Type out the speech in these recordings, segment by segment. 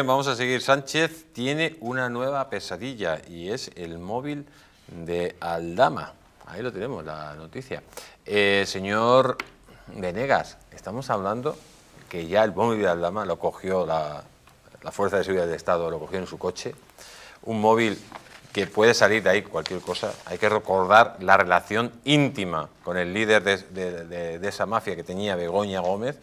vamos a seguir. Sánchez tiene una nueva pesadilla y es el móvil de Aldama. Ahí lo tenemos, la noticia. Eh, señor Venegas, estamos hablando que ya el móvil de Aldama lo cogió la, Fuerza de Seguridad del Estado, lo cogió en su coche. Un móvil que puede salir de ahí cualquier cosa. Hay que recordar la relación íntima con el líder de esa mafia que tenía Begoña Gómez.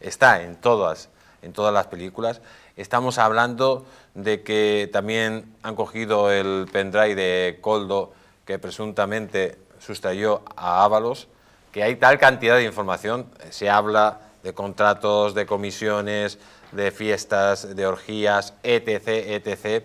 Está en todas en todas las películas. Estamos hablando de que también han cogido el pendrive de Coldo que presuntamente sustrayó a Ábalos, que hay tal cantidad de información, se habla de contratos, de comisiones, de fiestas, de orgías, etc., etc.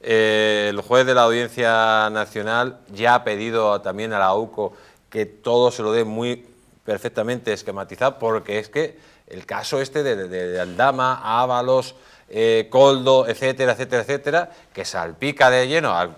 Eh, el juez de la Audiencia Nacional ya ha pedido también a la UCO que todo se lo dé muy perfectamente esquematizado, porque es que el caso este de, Aldama, Ábalos, eh, Coldo, etcétera, etcétera, etcétera, que salpica de lleno al,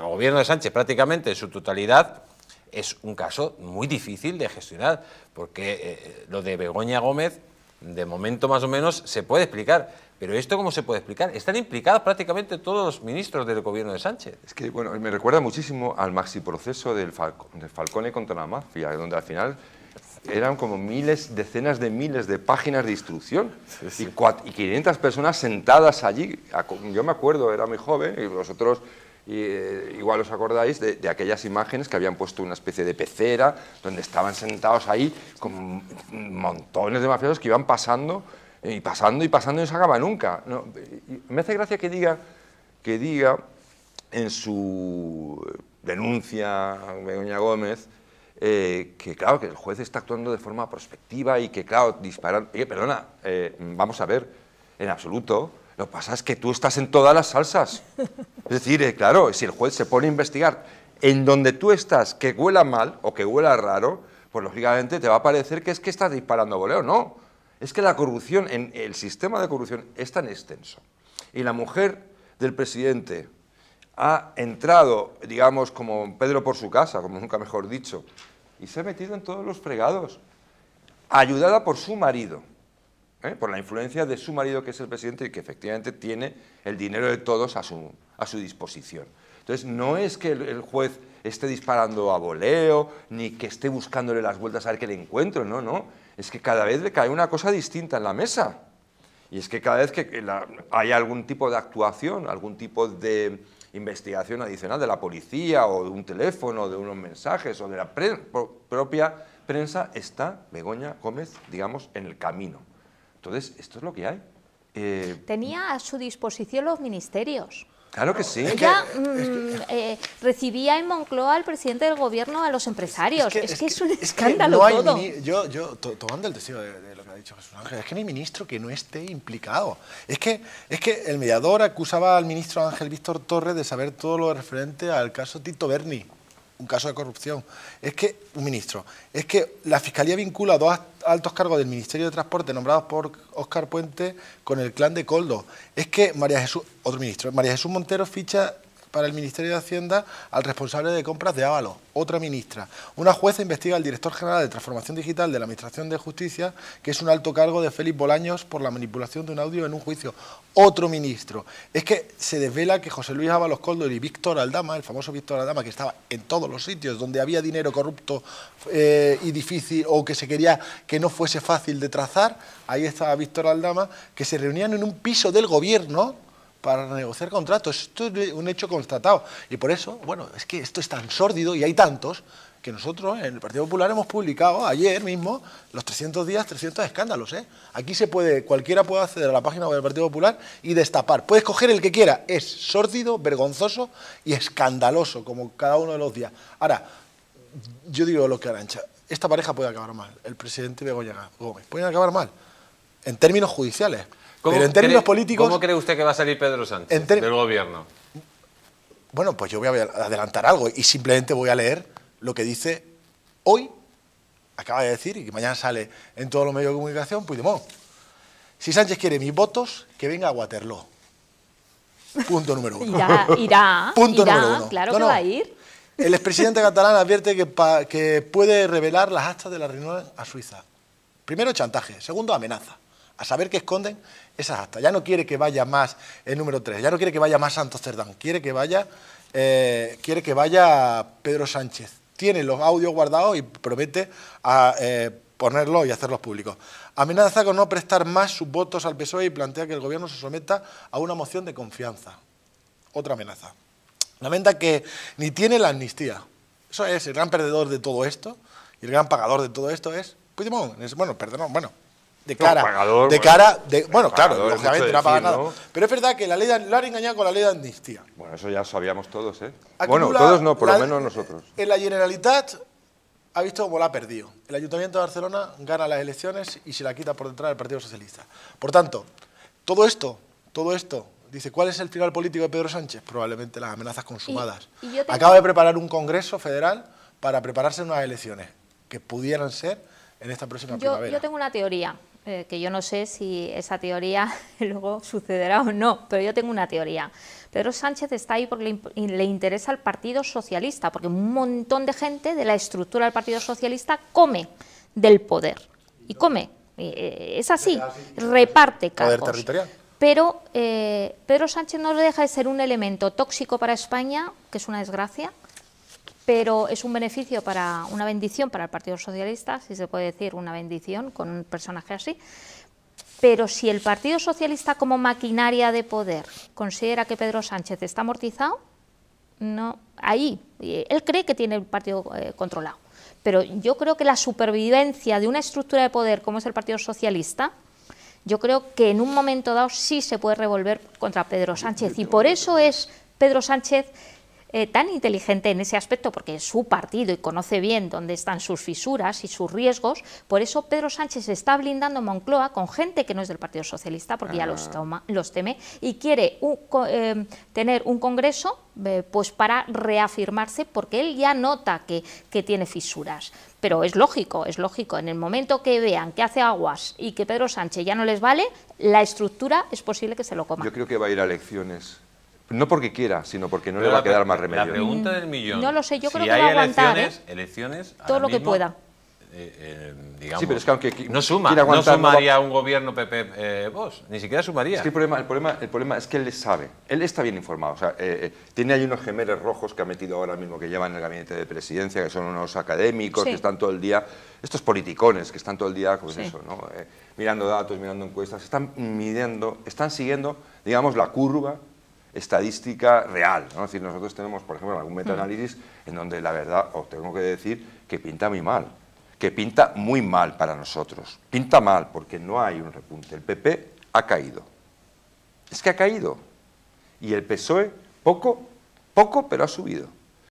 gobierno de Sánchez prácticamente en su totalidad, es un caso muy difícil de gestionar, porque eh, eh, lo de Begoña Gómez, de momento más o menos, se puede explicar. Pero esto cómo se puede explicar? Están implicados prácticamente todos los ministros del gobierno de Sánchez. Es que, bueno, me recuerda muchísimo al maxiproceso proceso del Falcone contra la mafia, donde al final eran como miles, decenas de miles de páginas de instrucción Y, 500 personas sentadas allí. Yo me acuerdo, era muy joven y vosotros eh, igual os acordáis de, aquellas imágenes que habían puesto una especie de pecera donde estaban sentados ahí con montones de mafiosos que iban pasando y pasando y pasando y no se acaba nunca. me hace gracia que diga, que diga en su denuncia Begoña Gómez eh, que claro, que el juez está actuando de forma prospectiva y que claro, disparando... Oye, perdona, eh, vamos a ver, en absoluto, lo que pasa es que tú estás en todas las salsas. Es decir, eh, claro, si el juez se pone a investigar en donde tú estás que huela mal o que huela raro, pues lógicamente te va a parecer que es que estás disparando voleo. No, es que la corrupción, en, el sistema de corrupción es tan extenso. Y la mujer del presidente ha entrado, digamos, como Pedro por su casa, como nunca mejor dicho, y se ha metido en todos los fregados, ayudada por su marido, ¿eh? por la influencia de su marido que es el presidente y que efectivamente tiene el dinero de todos a su, disposición. Entonces, no es que el, juez esté disparando a voleo, ni que esté buscándole las vueltas a ver qué le encuentro, no, no. Es que cada vez le cae una cosa distinta en la mesa. Y es que cada vez que hay algún tipo de actuación, algún tipo de investigación adicional de la policía o de un teléfono, de unos mensajes o de la propia prensa, está Begoña Gómez, digamos, en el camino. Entonces, esto es lo que hay. Eh, Tenía a su disposición los ministerios. Claro que sí. Ella mm, eh, recibía en Moncloa al presidente del gobierno a los empresarios. Es que es, un escándalo todo. Yo, tomando el testigo de, lo que ha dicho Jesús Ángel, es que no hay ministro que no esté implicado. Es que, es que el mediador acusaba al ministro Ángel Víctor Torres de saber todo lo referente al caso Tito Berni un caso de corrupción. Es que, un ministro, es que la Fiscalía vincula a dos altos cargos del Ministerio de Transporte nombrados por Óscar Puente con el clan de Coldo. Es que María Jesús, otro ministro, María Jesús Montero ficha para el Ministerio de Hacienda al responsable de compras de Ábalos, otra ministra. Una jueza investiga al director general de Transformación Digital de la Administración de Justicia, que es un alto cargo de Félix Bolaños por la manipulación de un audio en un juicio. Otro ministro. Es que se desvela que José Luis Ábalos Coldor y Víctor Aldama, el famoso Víctor Aldama, que estaba en todos los sitios donde había dinero corrupto eh, y difícil o que se quería que no fuese fácil de trazar, ahí estaba Víctor Aldama, que se reunían en un piso del gobierno para negociar contratos. Esto es un hecho constatado. Y por eso, bueno, es que esto es tan sórdido y hay tantos que nosotros en el Partido Popular hemos publicado ayer mismo los 300 días, 300 escándalos. ¿eh? Aquí se puede, cualquiera puede acceder a la página del Partido Popular y destapar. Puede coger el que quiera. Es sórdido, vergonzoso y escandaloso, como cada uno de los días. Ahora, yo digo lo que Arancha, esta pareja puede acabar mal, el presidente Begoña Gómez. Pueden acabar mal, en términos judiciales. Pero en términos políticos... ¿Cómo cree usted que va a salir Pedro Sánchez del gobierno? Bueno, pues yo voy a adelantar algo y simplemente voy a leer lo que dice hoy, acaba de decir, y que mañana sale en todos los medios de comunicación, modo. Si Sánchez quiere mis votos, que venga a Waterloo. Punto número uno. Irá, irá. Punto número uno. Claro que va a ir. El expresidente catalán advierte que, que puede revelar las actas de la reunión a Suiza. Primero, chantaje. Segundo, amenaza a saber qué esconden esas actas. Ya no quiere que vaya más el número 3, ya no quiere que vaya más Santos Cerdán, quiere que vaya, eh, quiere que vaya Pedro Sánchez. Tiene los audios guardados y promete a, eh, ponerlos y hacerlos públicos. Amenaza con no prestar más sus votos al PSOE y plantea que el Gobierno se someta a una moción de confianza. Otra amenaza. Lamenta que ni tiene la amnistía. Eso es, el gran perdedor de todo esto y el gran pagador de todo esto es Puigdemont. Bueno, perdón, bueno, de cara, de cara, bueno, claro, no ha pagado Pero es verdad que la ley de, lo han engañado con la ley de amnistía. Bueno, eso ya sabíamos todos, ¿eh? bueno, todos no, por lo menos nosotros. En la Generalitat ha visto cómo la ha perdido. El Ayuntamiento de Barcelona gana las elecciones y se la quita por detrás del Partido Socialista. Por tanto, todo esto, todo esto, dice, ¿cuál es el final político de Pedro Sánchez? Probablemente las amenazas consumadas. Acaba de preparar un Congreso Federal para prepararse unas elecciones que pudieran ser en esta próxima yo, primavera. Yo tengo una teoría. Eh, que yo no sé si esa teoría luego sucederá o no, pero yo tengo una teoría. Pedro Sánchez está ahí porque le, interesa al Partido Socialista, porque un montón de gente de la estructura del Partido Socialista come del poder y come. Eh, es así, ah, reparte cargos. Poder territorial pero eh, Pedro Sánchez no deja de ser un elemento tóxico para España, que es una desgracia, pero es un beneficio para una bendición para el Partido Socialista, si se puede decir una bendición con un personaje así. Pero si el Partido Socialista como maquinaria de poder considera que Pedro Sánchez está amortizado, no, ahí él cree que tiene el partido eh, controlado. Pero yo creo que la supervivencia de una estructura de poder como es el Partido Socialista, yo creo que en un momento dado sí se puede revolver contra Pedro Sánchez. Y por eso es Pedro Sánchez eh, tan inteligente en ese aspecto porque es su partido y conoce bien dónde están sus fisuras y sus riesgos. Por eso Pedro Sánchez está blindando Moncloa con gente que no es del Partido Socialista porque ya los, ah. toma, los teme y quiere em, tener un Congreso eh, pues para reafirmarse porque él ya nota que, que tiene fisuras. Pero es lógico, es lógico. En el momento que vean que hace aguas y que Pedro Sánchez ya no les vale, la estructura es posible que se lo coma. Yo creo que va a ir a elecciones no porque quiera, sino porque no le va a quedar más remedio. La pregunta del millón. No lo sé, yo creo que hay va a aguantar. Elecciones, ¿eh? elecciones Todo lo que pueda. Eh, eh, digamos, sí, pero es que aunque no suma, no sumaría un gobierno PP vos, ni siquiera sumaría. el problema, el problema, es que él sabe, él está bien informado, o sea, tiene ahí unos gemeles rojos que ha metido ahora mismo que llevan en el gabinete de presidencia, que son unos académicos que están todo el día, estos politicones que están todo el día, pues eso, ¿no? mirando datos, mirando encuestas, están midiendo, están siguiendo, digamos, la curva estadística real. ¿no? Es decir, nosotros tenemos, por ejemplo, algún metaanálisis mm. en donde la verdad, os tengo que decir, que pinta muy mal, que pinta muy mal para nosotros. Pinta mal porque no hay un repunte. El PP ha caído. Es que ha caído. Y el PSOE poco, poco, pero ha subido.